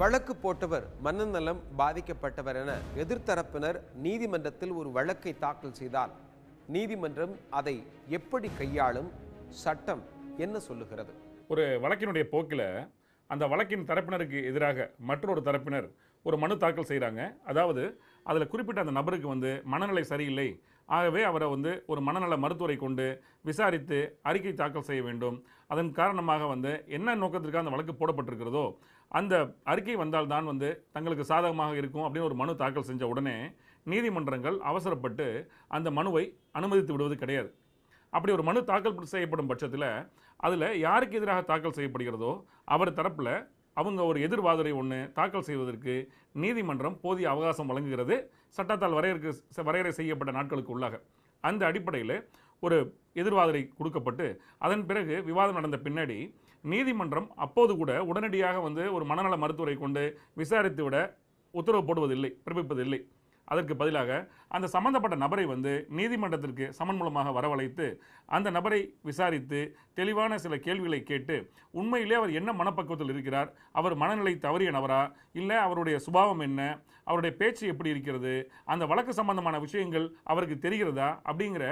வழக்கு போட்டவர் மனநலம் பாதிக்கப்பட்டவர் என எதிர்த்தரப்பினர் நீதிமன்றத்தில் ஒரு வழக்கை தாக்கல் செய்தால் நீதிமன்றம் அதை எப்படி கையாளும் சட்டம் என்ன சொல்லுகிறது ஒரு வழக்கினுடைய போக்கில் அந்த வழக்கின் தரப்பினருக்கு எதிராக மற்றொரு தரப்பினர் ஒரு மனு தாக்கல் செய்கிறாங்க அதாவது அதில் குறிப்பிட்ட அந்த நபருக்கு வந்து மனநிலை சரியில்லை ஆகவே அவரை வந்து ஒரு மனநல மருத்துவரை கொண்டு விசாரித்து அறிக்கை தாக்கல் செய்ய வேண்டும் அதன் காரணமாக வந்து என்ன நோக்கத்திற்காக அந்த வழக்கு போடப்பட்டிருக்கிறதோ அந்த அறிக்கை வந்தால்தான் வந்து தங்களுக்கு சாதகமாக இருக்கும் அப்படின்னு ஒரு மனு தாக்கல் செஞ்ச உடனே நீதிமன்றங்கள் அவசரப்பட்டு அந்த மனுவை அனுமதித்து விடுவது கிடையாது அப்படி ஒரு மனு தாக்கல் செய்யப்படும் பட்சத்தில் அதில் யாருக்கு எதிராக தாக்கல் செய்யப்படுகிறதோ அவர் தரப்பில் அவங்க ஒரு எதிர்வாதரை ஒன்று தாக்கல் செய்வதற்கு நீதிமன்றம் போதிய அவகாசம் வழங்குகிறது சட்டத்தால் வரையறுக்க வரையறை செய்யப்பட்ட நாட்களுக்கு உள்ளாக அந்த அடிப்படையில் ஒரு எதிர்வாதிரை கொடுக்கப்பட்டு அதன் பிறகு விவாதம் நடந்த பின்னாடி நீதிமன்றம் அப்போது கூட உடனடியாக வந்து ஒரு மனநல மருத்துவரை கொண்டு விசாரித்து விட உத்தரவு போடுவதில்லை பிறப்பிப்பதில்லை அதற்கு பதிலாக அந்த சம்பந்தப்பட்ட நபரை வந்து நீதிமன்றத்திற்கு சமன் மூலமாக வரவழைத்து அந்த நபரை விசாரித்து தெளிவான சில கேள்விகளை கேட்டு உண்மையிலே அவர் என்ன மனப்பக்குவத்தில் இருக்கிறார் அவர் மனநிலை தவறிய நபரா இல்லை அவருடைய சுபாவம் என்ன அவருடைய பேச்சு எப்படி இருக்கிறது அந்த வழக்கு சம்பந்தமான விஷயங்கள் அவருக்கு தெரிகிறதா அப்படிங்கிற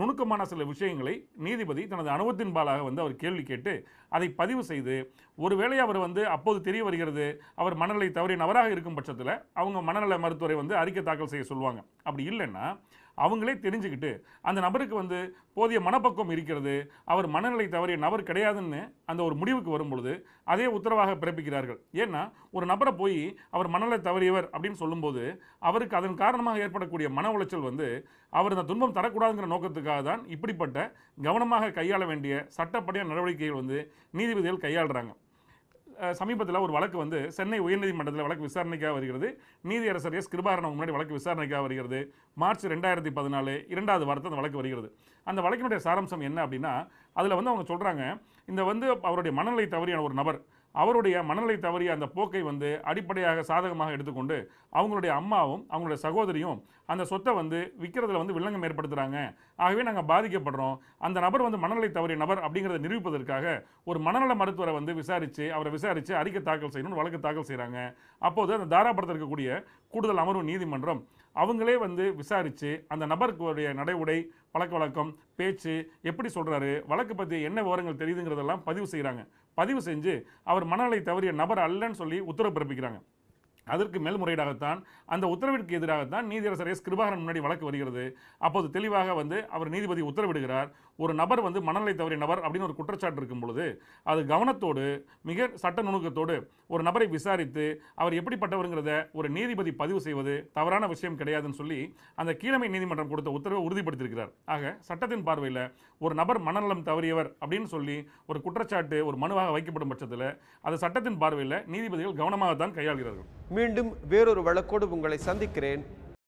நுணுக்கமான சில விஷயங்களை நீதிபதி தனது அனுபவத்தின் பாலாக வந்து அவர் கேள்வி கேட்டு அதை பதிவு செய்து ஒருவேளை அவர் வந்து அப்போது தெரிய வருகிறது அவர் மனநிலை தவறிய நபராக இருக்கும் பட்சத்தில் அவங்க மனநல மருத்துவரை வந்து அறிக்கை தாக்கல் செய்ய சொல்லுவாங்க அப்படி இல்லைன்னா அவங்களே தெரிஞ்சுக்கிட்டு அந்த நபருக்கு வந்து போதிய மனப்பக்குவம் இருக்கிறது அவர் மனநிலை தவறிய நபர் கிடையாதுன்னு அந்த ஒரு முடிவுக்கு வரும் பொழுது அதே உத்தரவாக பிறப்பிக்கிறார்கள் ஏன்னா ஒரு நபரை போய் அவர் மனநிலை தவறியவர் அப்படின்னு சொல்லும்போது அவருக்கு அதன் காரணமாக ஏற்படக்கூடிய மன உளைச்சல் வந்து அவர் அந்த துன்பம் தரக்கூடாதுங்கிற நோக்கத்துக்காக தான் இப்படிப்பட்ட கவனமாக கையாள வேண்டிய சட்டப்படியான நடவடிக்கைகள் வந்து நீதிபதிகள் கையாளுறாங்க சமீபத்தில் ஒரு வழக்கு வந்து சென்னை உயர்நீதிமன்றத்தில் வழக்கு விசாரணைக்காக வருகிறது நீதியரசர் எஸ் கிருபாரணம் முன்னாடி வழக்கு விசாரணைக்காக வருகிறது மார்ச் ரெண்டாயிரத்தி பதினாலு இரண்டாவது வாரத்தில் அந்த வழக்கு வருகிறது அந்த வழக்கினுடைய சாராம்சம் என்ன அப்படின்னா அதில் வந்து அவங்க சொல்கிறாங்க இந்த வந்து அவருடைய மனநிலை தவறியான ஒரு நபர் அவருடைய மனநிலை தவறிய அந்த போக்கை வந்து அடிப்படையாக சாதகமாக எடுத்துக்கொண்டு அவங்களுடைய அம்மாவும் அவங்களுடைய சகோதரியும் அந்த சொத்தை வந்து விற்கிறதுல வந்து வில்லங்கம் ஏற்படுத்துகிறாங்க ஆகவே நாங்கள் பாதிக்கப்படுறோம் அந்த நபர் வந்து மனநிலை தவறிய நபர் அப்படிங்கிறத நிரூபிப்பதற்காக ஒரு மனநல மருத்துவரை வந்து விசாரித்து அவரை விசாரித்து அறிக்கை தாக்கல் செய்யணும்னு வழக்கு தாக்கல் செய்கிறாங்க அப்போது அந்த தாராபுரத்தில் இருக்கக்கூடிய கூடுதல் அமர்வு நீதிமன்றம் அவங்களே வந்து விசாரித்து அந்த நபருக்குடைய நடை உடை பழக்க வழக்கம் பேச்சு எப்படி சொல்கிறாரு வழக்கு பற்றி என்ன விவரங்கள் தெரியுதுங்கிறதெல்லாம் பதிவு செய்கிறாங்க பதிவு செஞ்சு அவர் மனநிலை தவறிய நபர் அல்லன்னு சொல்லி உத்தரவு பிறப்பிக்கிறாங்க அதற்கு மேல்முறையீடாகத்தான் அந்த உத்தரவிற்கு எதிராகத்தான் நீதியரசர் எஸ் கிருபாகரன் முன்னாடி வழக்கு வருகிறது அப்போது தெளிவாக வந்து அவர் நீதிபதி உத்தரவிடுகிறார் ஒரு நபர் வந்து மனநிலை தவறிய நபர் அப்படின்னு ஒரு குற்றச்சாட்டு இருக்கும் பொழுது அது கவனத்தோடு மிக சட்ட நுணுக்கத்தோடு ஒரு நபரை விசாரித்து அவர் எப்படிப்பட்டவருங்கிறத ஒரு நீதிபதி பதிவு செய்வது தவறான விஷயம் கிடையாதுன்னு சொல்லி அந்த கீழமை நீதிமன்றம் கொடுத்த உத்தரவை உறுதிப்படுத்தியிருக்கிறார் ஆக சட்டத்தின் பார்வையில் ஒரு நபர் மனநலம் தவறியவர் அப்படின்னு சொல்லி ஒரு குற்றச்சாட்டு ஒரு மனுவாக வைக்கப்படும் பட்சத்தில் அது சட்டத்தின் பார்வையில் நீதிபதிகள் கவனமாக தான் கையாள்கிறார்கள் மீண்டும் வேறொரு வழக்கோடு உங்களை சந்திக்கிறேன்